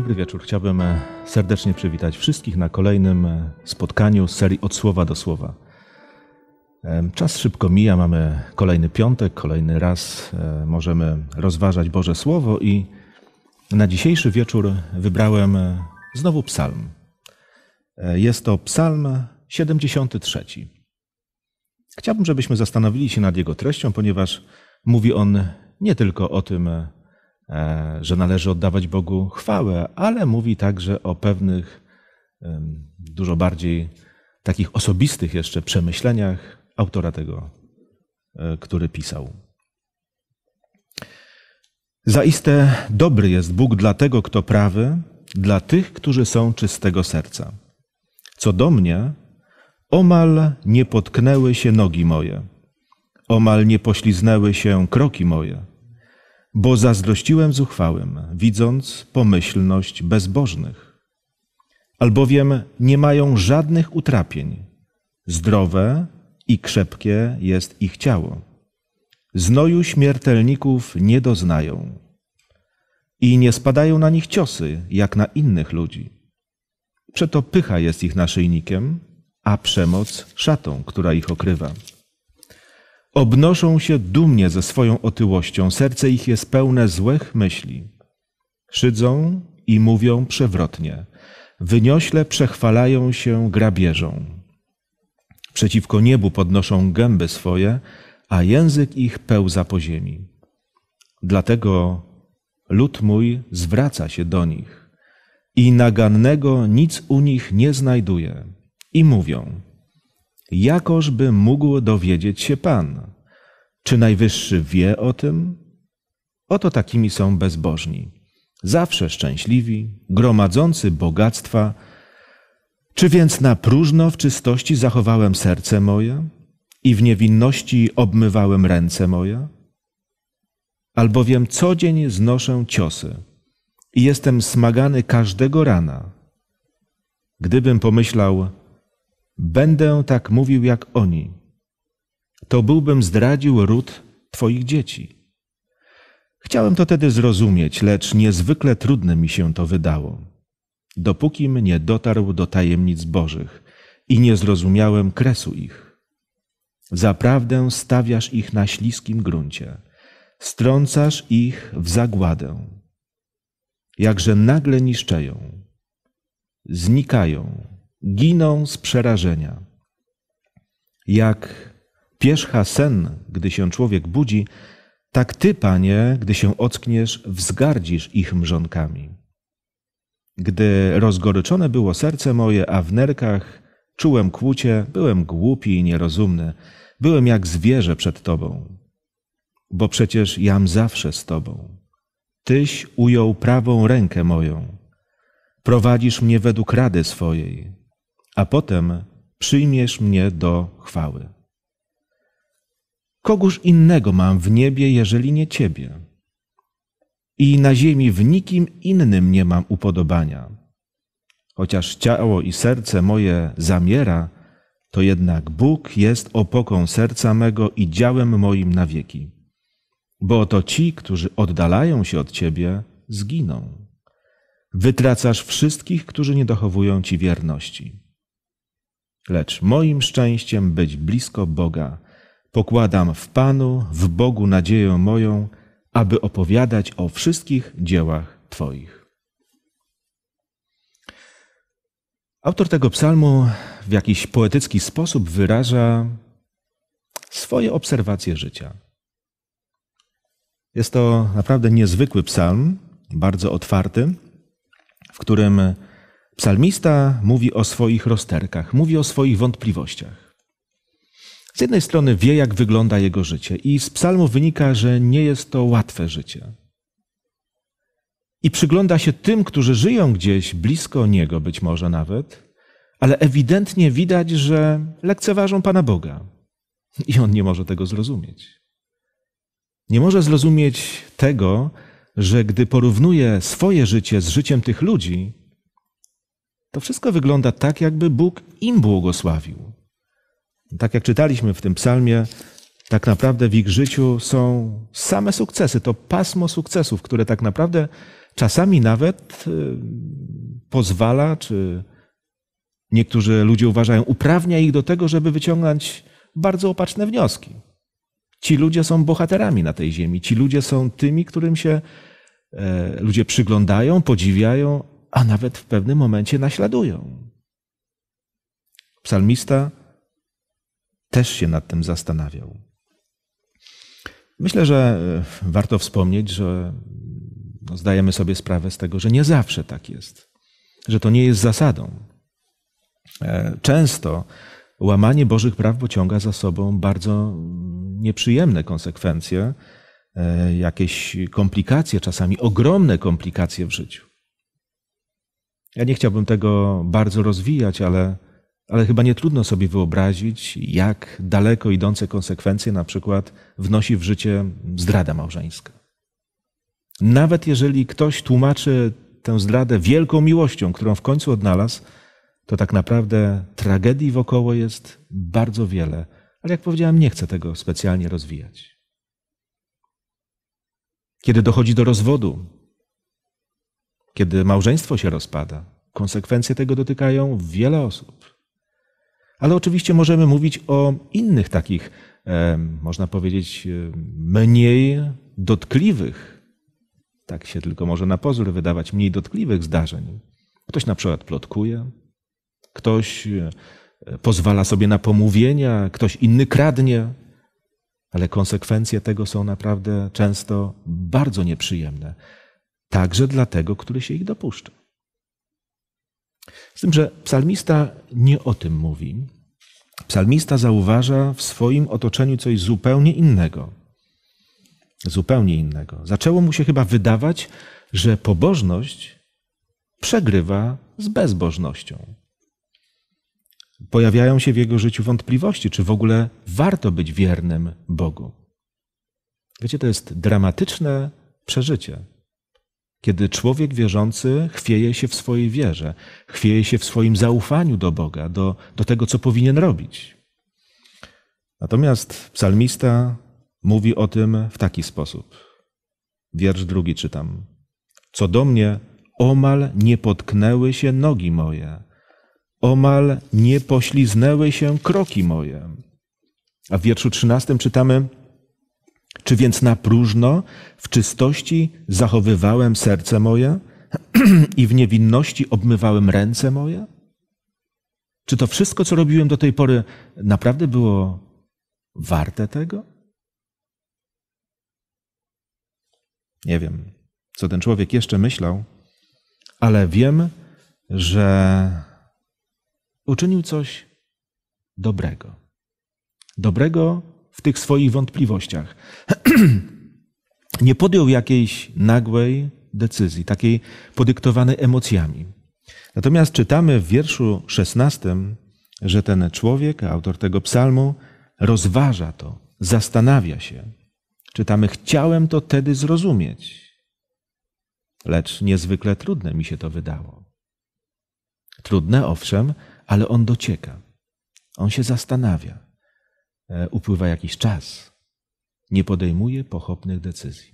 Dobry wieczór. Chciałbym e, serdecznie przywitać wszystkich na kolejnym e, spotkaniu z serii Od Słowa do Słowa. E, czas szybko mija, mamy kolejny piątek, kolejny raz możemy rozważać Boże Słowo i na dzisiejszy wieczór wybrałem znowu psalm. Jest to psalm 73. Chciałbym, żebyśmy zastanowili się nad jego treścią, ponieważ mówi on nie tylko o tym, E, że należy oddawać Bogu chwałę, ale mówi także o pewnych dużo bardziej takich osobistych jeszcze przemyśleniach autora tego, e, który pisał. Zaiste dobry jest Bóg dla tego, kto prawy, dla tych, którzy są czystego serca. Co do mnie, omal nie potknęły się nogi moje, omal nie pośliznęły się kroki moje bo zazdrościłem zuchwałym, widząc pomyślność bezbożnych. Albowiem nie mają żadnych utrapień. Zdrowe i krzepkie jest ich ciało. Znoju śmiertelników nie doznają. I nie spadają na nich ciosy, jak na innych ludzi. Przeto pycha jest ich naszyjnikiem, a przemoc szatą, która ich okrywa. Obnoszą się dumnie ze swoją otyłością, serce ich jest pełne złych myśli. Szydzą i mówią przewrotnie. Wyniośle przechwalają się grabieżą. Przeciwko niebu podnoszą gęby swoje, a język ich pełza po ziemi. Dlatego lud mój zwraca się do nich i nagannego nic u nich nie znajduje. I mówią, Jakoż by mógł dowiedzieć się Pan? Czy Najwyższy wie o tym? Oto takimi są bezbożni. Zawsze szczęśliwi, gromadzący bogactwa. Czy więc na próżno w czystości zachowałem serce moje i w niewinności obmywałem ręce moje? Albowiem co dzień znoszę ciosy i jestem smagany każdego rana. Gdybym pomyślał, Będę tak mówił jak oni. To byłbym zdradził ród Twoich dzieci. Chciałem to tedy zrozumieć, lecz niezwykle trudne mi się to wydało, dopókim nie dotarł do tajemnic Bożych i nie zrozumiałem kresu ich. Zaprawdę stawiasz ich na śliskim gruncie, strącasz ich w zagładę. Jakże nagle niszczeją, znikają giną z przerażenia. Jak pierzcha sen, gdy się człowiek budzi, tak ty, panie, gdy się ockniesz, wzgardzisz ich mrzonkami. Gdy rozgoryczone było serce moje, a w nerkach czułem kłucie, byłem głupi i nierozumny, byłem jak zwierzę przed tobą. Bo przecież jam zawsze z tobą. Tyś ujął prawą rękę moją. Prowadzisz mnie według rady swojej a potem przyjmiesz mnie do chwały. Kogóż innego mam w niebie, jeżeli nie Ciebie? I na ziemi w nikim innym nie mam upodobania. Chociaż ciało i serce moje zamiera, to jednak Bóg jest opoką serca mego i działem moim na wieki. Bo to ci, którzy oddalają się od Ciebie, zginą. Wytracasz wszystkich, którzy nie dochowują Ci wierności. Lecz moim szczęściem być blisko Boga. Pokładam w Panu, w Bogu nadzieję moją, aby opowiadać o wszystkich dziełach Twoich. Autor tego psalmu w jakiś poetycki sposób wyraża swoje obserwacje życia. Jest to naprawdę niezwykły psalm, bardzo otwarty, w którym Psalmista mówi o swoich rozterkach, mówi o swoich wątpliwościach. Z jednej strony wie, jak wygląda jego życie, i z psalmu wynika, że nie jest to łatwe życie. I przygląda się tym, którzy żyją gdzieś blisko niego, być może nawet, ale ewidentnie widać, że lekceważą Pana Boga. I on nie może tego zrozumieć. Nie może zrozumieć tego, że gdy porównuje swoje życie z życiem tych ludzi, to wszystko wygląda tak, jakby Bóg im błogosławił. Tak jak czytaliśmy w tym psalmie, tak naprawdę w ich życiu są same sukcesy, to pasmo sukcesów, które tak naprawdę czasami nawet y, pozwala, czy niektórzy ludzie uważają, uprawnia ich do tego, żeby wyciągnąć bardzo opaczne wnioski. Ci ludzie są bohaterami na tej ziemi, ci ludzie są tymi, którym się e, ludzie przyglądają, podziwiają, a nawet w pewnym momencie naśladują. Psalmista też się nad tym zastanawiał. Myślę, że e, warto wspomnieć, że no, zdajemy sobie sprawę z tego, że nie zawsze tak jest, że to nie jest zasadą. E, często łamanie Bożych praw pociąga za sobą bardzo mm, nieprzyjemne konsekwencje, e, jakieś komplikacje, czasami ogromne komplikacje w życiu. Ja nie chciałbym tego bardzo rozwijać, ale, ale chyba nie trudno sobie wyobrazić, jak daleko idące konsekwencje na przykład wnosi w życie zdrada małżeńska. Nawet jeżeli ktoś tłumaczy tę zdradę wielką miłością, którą w końcu odnalazł, to tak naprawdę tragedii wokoło jest bardzo wiele. Ale jak powiedziałem, nie chcę tego specjalnie rozwijać. Kiedy dochodzi do rozwodu, kiedy małżeństwo się rozpada, konsekwencje tego dotykają wiele osób. Ale oczywiście możemy mówić o innych takich, można powiedzieć, mniej dotkliwych, tak się tylko może na pozór wydawać, mniej dotkliwych zdarzeń. Ktoś na przykład plotkuje, ktoś e, pozwala sobie na pomówienia, ktoś inny kradnie, ale konsekwencje tego są naprawdę często bardzo nieprzyjemne także dla tego, który się ich dopuszcza. Z tym, że psalmista nie o tym mówi. Psalmista zauważa w swoim otoczeniu coś zupełnie innego. Zupełnie innego. Zaczęło mu się chyba wydawać, że pobożność przegrywa z bezbożnością. Pojawiają się w jego życiu wątpliwości, czy w ogóle warto być wiernym Bogu. Wiecie, to jest dramatyczne przeżycie kiedy człowiek wierzący chwieje się w swojej wierze, chwieje się w swoim zaufaniu do Boga, do, do tego, co powinien robić. Natomiast psalmista mówi o tym w taki sposób. Wiersz drugi czytam. Co do mnie, omal nie potknęły się nogi moje, omal nie pośliznęły się kroki moje. A w wierszu trzynastym czytamy, czy więc na próżno w czystości zachowywałem serce moje i w niewinności obmywałem ręce moje? Czy to wszystko, co robiłem do tej pory, naprawdę było warte tego? Nie wiem, co ten człowiek jeszcze myślał, ale wiem, że uczynił coś dobrego. Dobrego w tych swoich wątpliwościach. nie podjął jakiejś nagłej decyzji, takiej podyktowanej emocjami. Natomiast czytamy w wierszu 16, że ten człowiek, autor tego psalmu, rozważa to, zastanawia się. Czytamy: Chciałem to tedy zrozumieć, lecz niezwykle trudne mi się to wydało. Trudne, owszem, ale on docieka. On się zastanawia. E, upływa jakiś czas, nie podejmuje pochopnych decyzji.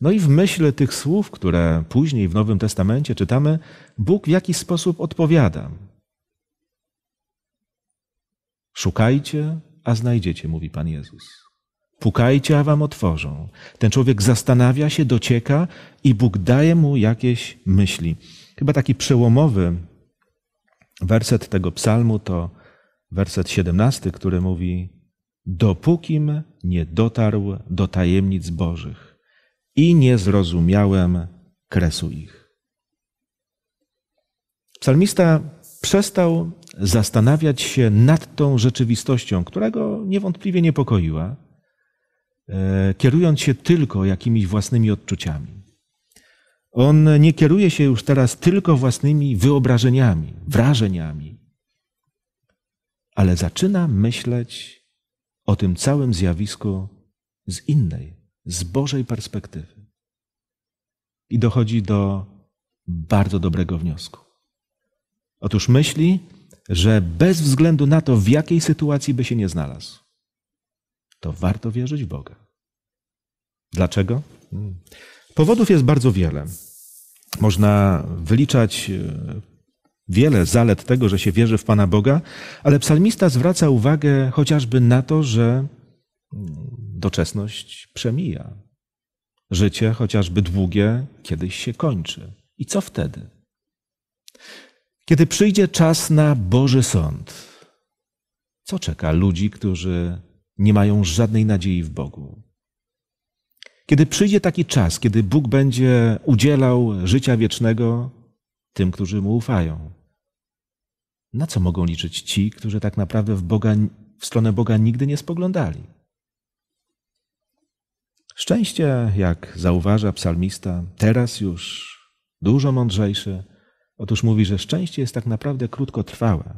No i w myśl tych słów, które później w Nowym Testamencie czytamy, Bóg w jakiś sposób odpowiada. Szukajcie, a znajdziecie, mówi Pan Jezus. Pukajcie, a wam otworzą. Ten człowiek zastanawia się, docieka i Bóg daje mu jakieś myśli. Chyba taki przełomowy werset tego psalmu to werset 17, który mówi: Dopókim nie dotarł do tajemnic Bożych i nie zrozumiałem kresu ich. Psalmista przestał zastanawiać się nad tą rzeczywistością, która go niewątpliwie niepokoiła, e, kierując się tylko jakimiś własnymi odczuciami. On nie kieruje się już teraz tylko własnymi wyobrażeniami, wrażeniami, ale zaczyna myśleć o tym całym zjawisku z innej, z Bożej perspektywy. I dochodzi do bardzo dobrego wniosku. Otóż myśli, że bez względu na to, w jakiej sytuacji by się nie znalazł, to warto wierzyć w Boga. Dlaczego? Hmm. Powodów jest bardzo wiele. Można wyliczać e, wiele zalet tego, że się wierzy w Pana Boga, ale psalmista zwraca uwagę chociażby na to, że mm, doczesność przemija. Życie, chociażby długie, kiedyś się kończy. I co wtedy? Kiedy przyjdzie czas na Boży Sąd, co czeka ludzi, którzy nie mają żadnej nadziei w Bogu? Kiedy przyjdzie taki czas, kiedy Bóg będzie udzielał życia wiecznego tym, którzy mu ufają. Na co mogą liczyć ci, którzy tak naprawdę w, Boga, w stronę Boga nigdy nie spoglądali? Szczęście, jak zauważa psalmista, teraz już dużo mądrzejszy, otóż mówi, że szczęście jest tak naprawdę krótkotrwałe,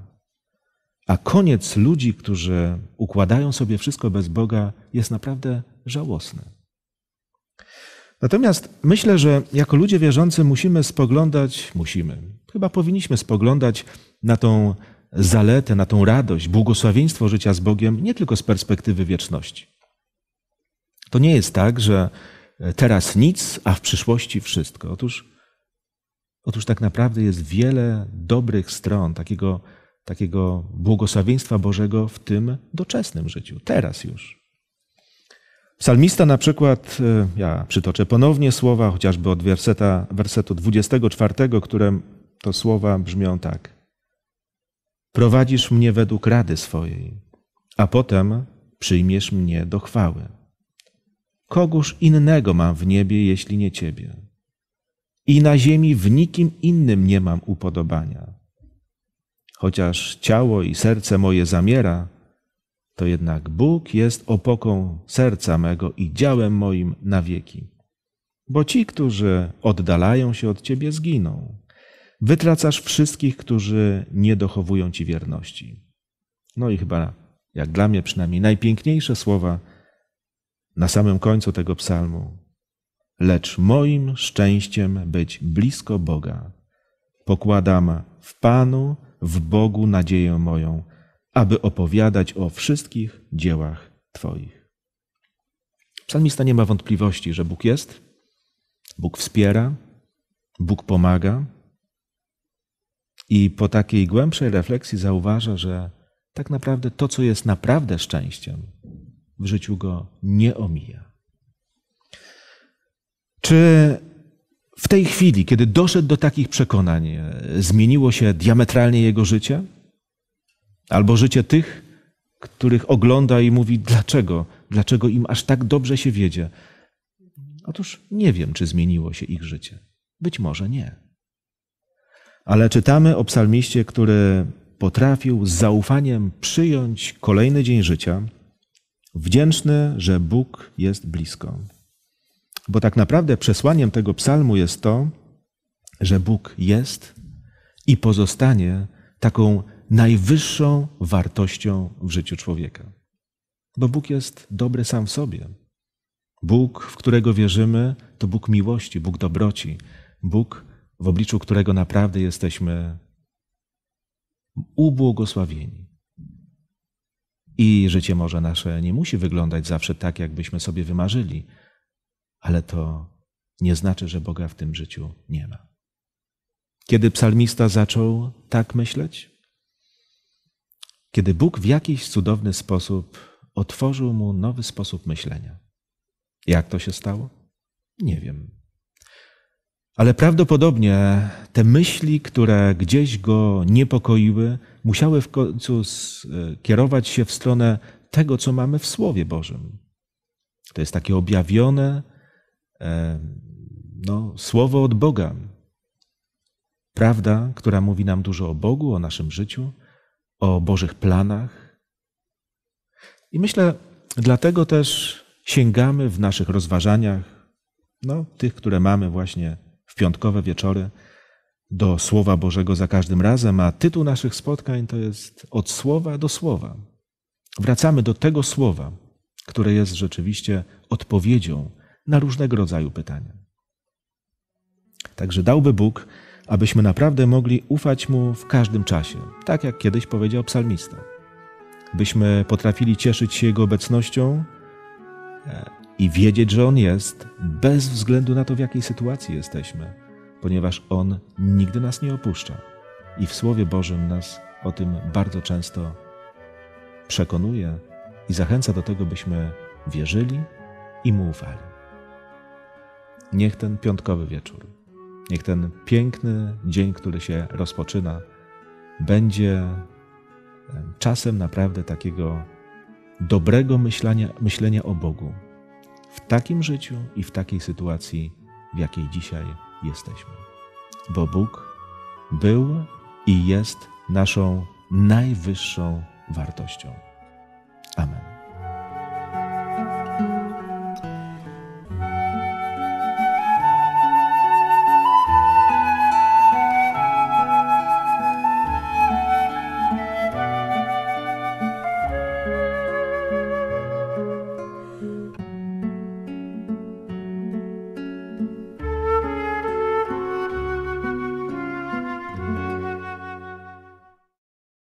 a koniec ludzi, którzy układają sobie wszystko bez Boga, jest naprawdę żałosny. Natomiast myślę, że jako ludzie wierzący musimy spoglądać, musimy, chyba powinniśmy spoglądać na tą zaletę, na tą radość, błogosławieństwo życia z Bogiem nie tylko z perspektywy wieczności. To nie jest tak, że teraz nic, a w przyszłości wszystko. Otóż, otóż tak naprawdę jest wiele dobrych stron takiego, takiego błogosławieństwa Bożego w tym doczesnym życiu, teraz już. Psalmista na przykład, e, ja przytoczę ponownie słowa, chociażby od werseta, wersetu 24, które to słowa brzmią tak. Prowadzisz mnie według rady swojej, a potem przyjmiesz mnie do chwały. Kogóż innego mam w niebie, jeśli nie Ciebie? I na ziemi w nikim innym nie mam upodobania. Chociaż ciało i serce moje zamiera, to jednak Bóg jest opoką serca mego i działem moim na wieki. Bo ci, którzy oddalają się od Ciebie, zginą. Wytracasz wszystkich, którzy nie dochowują ci wierności. No i chyba, jak dla mnie przynajmniej, najpiękniejsze słowa na samym końcu tego psalmu. Lecz moim szczęściem być blisko Boga. Pokładam w Panu, w Bogu nadzieję moją, aby opowiadać o wszystkich dziełach Twoich. Psalmista nie ma wątpliwości, że Bóg jest, Bóg wspiera, Bóg pomaga, i po takiej głębszej refleksji zauważa, że tak naprawdę to, co jest naprawdę szczęściem, w życiu go nie omija. Czy w tej chwili, kiedy doszedł do takich przekonań, zmieniło się diametralnie jego życie? Albo życie tych, których ogląda i mówi, dlaczego, dlaczego im aż tak dobrze się wiedzie? Otóż nie wiem, czy zmieniło się ich życie. Być może nie. Ale czytamy o psalmiście, który potrafił z zaufaniem przyjąć kolejny dzień życia, wdzięczny, że Bóg jest blisko. Bo tak naprawdę przesłaniem tego psalmu jest to, że Bóg jest i pozostanie taką najwyższą wartością w życiu człowieka. Bo Bóg jest dobry sam w sobie. Bóg, w którego wierzymy, to Bóg miłości, Bóg dobroci, Bóg w obliczu którego naprawdę jesteśmy ubłogosławieni. I życie może nasze nie musi wyglądać zawsze tak, jakbyśmy sobie wymarzyli, ale to nie znaczy, że Boga w tym życiu nie ma. Kiedy psalmista zaczął tak myśleć? Kiedy Bóg w jakiś cudowny sposób otworzył mu nowy sposób myślenia. Jak to się stało? Nie wiem. Ale prawdopodobnie te myśli, które gdzieś go niepokoiły, musiały w końcu e, kierować się w stronę tego, co mamy w Słowie Bożym. To jest takie objawione e, no, słowo od Boga. Prawda, która mówi nam dużo o Bogu, o naszym życiu, o Bożych planach. I myślę, dlatego też sięgamy w naszych rozważaniach, no, tych, które mamy właśnie piątkowe wieczory do Słowa Bożego za każdym razem, a tytuł naszych spotkań to jest Od Słowa do Słowa. Wracamy do tego Słowa, które jest rzeczywiście odpowiedzią na różnego rodzaju pytania. Także dałby Bóg, abyśmy naprawdę mogli ufać Mu w każdym czasie, tak jak kiedyś powiedział psalmista. Byśmy potrafili cieszyć się Jego obecnością i wiedzieć, że On jest, bez względu na to, w jakiej sytuacji jesteśmy, ponieważ On nigdy nas nie opuszcza i w Słowie Bożym nas o tym bardzo często przekonuje i zachęca do tego, byśmy wierzyli i Mu ufali. Niech ten piątkowy wieczór, niech ten piękny dzień, który się rozpoczyna, będzie e, czasem naprawdę takiego dobrego myślenia, myślenia o Bogu, w takim życiu i w takiej sytuacji, w jakiej dzisiaj jesteśmy. Bo Bóg był i jest naszą najwyższą wartością. Amen.